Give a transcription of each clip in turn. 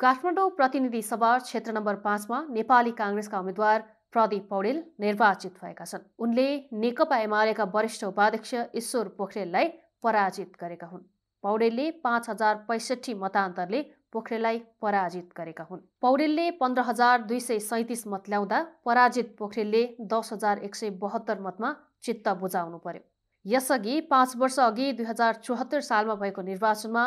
काठमाडौँ प्रतिनिधि सभा क्षेत्र नम्बर पाँचमा नेपाली काङ्ग्रेसका उम्मेद्वार प्रदीप पौडेल निर्वाचित भएका छन् उनले नेकपा एमालेका वरिष्ठ उपाध्यक्ष ईश्वर पोखरेललाई पराजित गरेका हुन् पौडेलले पाँच हजार पैँसठी मतान्तरले पोखरेललाई पराजित गरेका हुन् पौडेलले पन्ध्र हजार दुई सय सैँतिस मत ल्याउँदा पराजित पोखरेलले दस हजार एक सय बहत्तर मतमा चित्त बुझाउनु पर्यो यसअघि पाँच वर्ष अघि दुई हजार चौहत्तर सालमा भएको निर्वाचनमा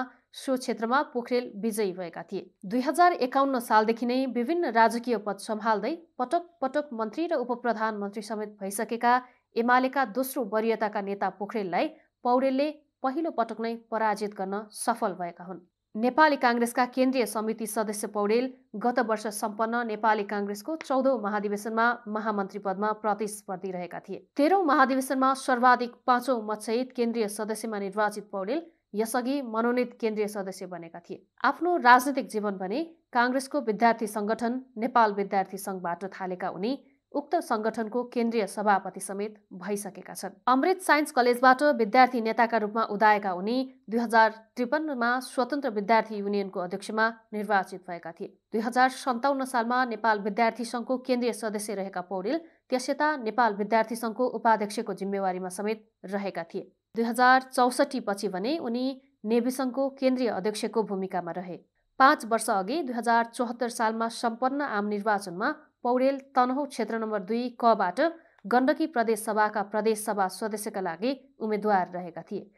सो क्षेत्रमा पोखरेल विजयी भएका थिए दुई हजार एकाउन्न सालदेखि नै विभिन्न राजकीय पद सम्हाल्दै पटक पटक मन्त्री र उपप्रधानमन्त्री समेत भइसकेका एमालेका दोस्रो वरियताका नेता पोखरेललाई पौडेलले पहिलो पटक नै पराजित गर्न सफल भएका हुन् नेपाली काङ्ग्रेसका केन्द्रीय समिति सदस्य पौडेल गत वर्ष सम्पन्न नेपाली काङ्ग्रेसको चौधौँ महाधिवेशनमा महामन्त्री पदमा प्रतिस्पर्धी रहेका थिए तेह्रौँ महाधिवेशनमा सर्वाधिक पाँचौँ मतसहित केन्द्रीय सदस्यमा निर्वाचित पौडेल यसअघि मनोनित केन्द्रीय सदस्य बनेका थिए आफ्नो राजनीतिक जीवन भने काङ्ग्रेसको विद्यार्थी सङ्गठन नेपाल विद्यार्थी सङ्घबाट थालेका उनी उक्त सङ्गठनको केन्द्रीय सभापति समेत भइसकेका छन् अमृत साइन्स कलेजबाट विद्यार्थी नेताका रूपमा उदाएका उनी दुई हजार त्रिपन्नमा स्वतन्त्र विद्यार्थी युनियनको अध्यक्षमा निर्वाचित भएका थिए दुई हजार सन्ताउन्न सालमा नेपाल विद्यार्थी सङ्घको केन्द्रीय सदस्य रहेका पौडेल त्यसयता नेपाल विद्यार्थी सङ्घको उपाध्यक्षको जिम्मेवारीमा समेत रहेका थिए दुई हजार चौसठी पछि भने उनी नेभिसङ्घको केन्द्रीय अध्यक्षको भूमिकामा रहे पाँच वर्षअघि दुई हजार चौहत्तर सालमा सम्पन्न आम निर्वाचनमा पौडेल तनहुँ क्षेत्र नम्बर दुई कबाट गण्डकी प्रदेश सभाका प्रदेश सभा सदस्यका लागि उम्मेद्वार रहेका थिए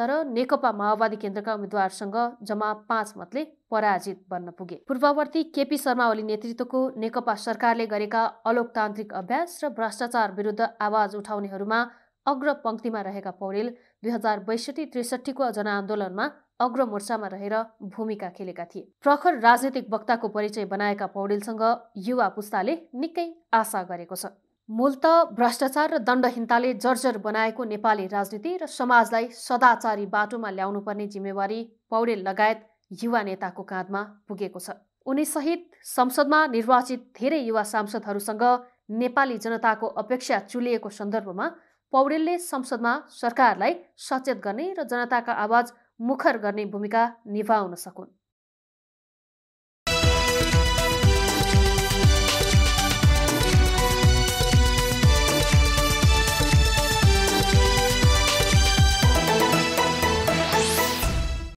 तर नेकपा माओवादी केन्द्रका उम्मेद्वारसँग जम्मा पाँच मतले पराजित बन्न पुगे पूर्ववर्ती केपी शर्मा ओली नेतृत्वको नेकपा सरकारले गरेका अलोकतान्त्रिक अभ्यास र भ्रष्टाचार विरुद्ध आवाज उठाउनेहरूमा अग्र अग्रपङ्क्तिमा रहेका पौडेल दुई हजार बैसठी त्रिसठीको जनआन्दोलनमा अग्र मोर्चामा रहेर भूमिका खेलेका थिए प्रखर राजनीतिक वक्ताको परिचय बनाएका पौडेलसँग युवा पुस्ताले निकै आशा गरेको छ मूलत भ्रष्टाचार र दण्डहीनताले जर्जर बनाएको नेपाली राजनीति र समाजलाई सदाचारी बाटोमा ल्याउनुपर्ने जिम्मेवारी पौडेल लगायत युवा नेताको काँधमा पुगेको छ उनीसहित संसदमा निर्वाचित धेरै युवा सांसदहरूसँग नेपाली जनताको अपेक्षा चुलिएको सन्दर्भमा पौडेलले संसदमा सरकारलाई सचेत गर्ने र जनताका आवाज मुखर गर्ने भूमिका निभाउन सकुन्